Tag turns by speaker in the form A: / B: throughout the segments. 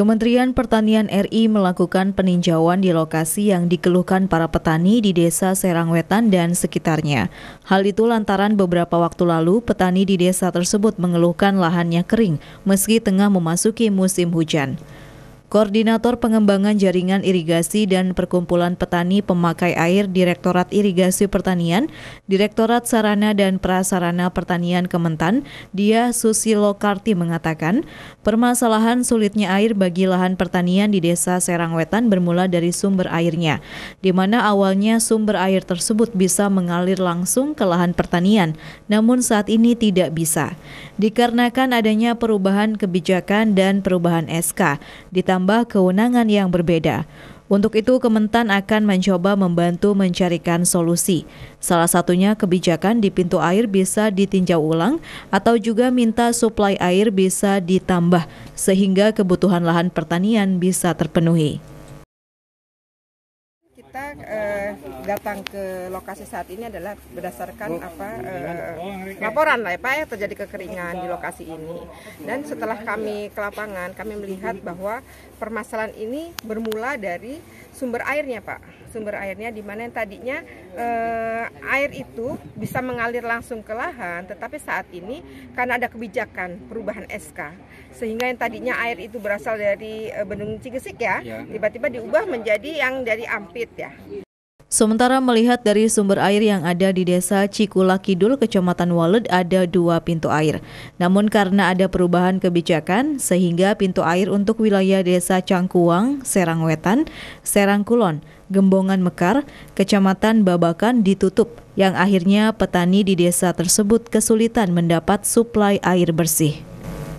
A: Kementerian Pertanian RI melakukan peninjauan di lokasi yang dikeluhkan para petani di desa Serangwetan dan sekitarnya. Hal itu lantaran beberapa waktu lalu petani di desa tersebut mengeluhkan lahannya kering meski tengah memasuki musim hujan. Koordinator Pengembangan Jaringan Irigasi dan Perkumpulan Petani Pemakai Air Direktorat Irigasi Pertanian, Direktorat Sarana dan Prasarana Pertanian Kementan, Dia Susilo Karti mengatakan, permasalahan sulitnya air bagi lahan pertanian di desa Serangwetan bermula dari sumber airnya, di mana awalnya sumber air tersebut bisa mengalir langsung ke lahan pertanian, namun saat ini tidak bisa. Dikarenakan adanya perubahan kebijakan dan perubahan SK, ditambah ditambah kewenangan yang berbeda. Untuk itu, Kementan akan mencoba membantu mencarikan solusi. Salah satunya kebijakan di pintu air bisa ditinjau ulang atau juga minta suplai air bisa ditambah sehingga kebutuhan lahan pertanian bisa terpenuhi
B: kita eh, datang ke lokasi saat ini adalah berdasarkan apa eh, laporan lah ya Pak ya terjadi kekeringan di lokasi ini. Dan setelah kami ke lapangan, kami melihat bahwa permasalahan ini bermula dari sumber airnya Pak. Sumber airnya di mana yang tadinya eh, air itu bisa mengalir langsung ke lahan, tetapi saat ini karena ada kebijakan perubahan SK sehingga yang tadinya air itu berasal dari eh, Bendung Cigesik ya, iya. tiba-tiba diubah menjadi yang dari Ampit ya.
A: Sementara melihat dari sumber air yang ada di desa Cikula Kidul, Kecamatan Walet ada dua pintu air. Namun karena ada perubahan kebijakan, sehingga pintu air untuk wilayah desa Cangkuang, Serang Wetan, Serang Kulon, Gembongan Mekar, Kecamatan Babakan ditutup, yang akhirnya petani di desa tersebut kesulitan mendapat suplai air bersih.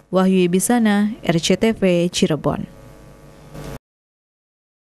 A: Wahyu Ibisana, RCTV, Cirebon.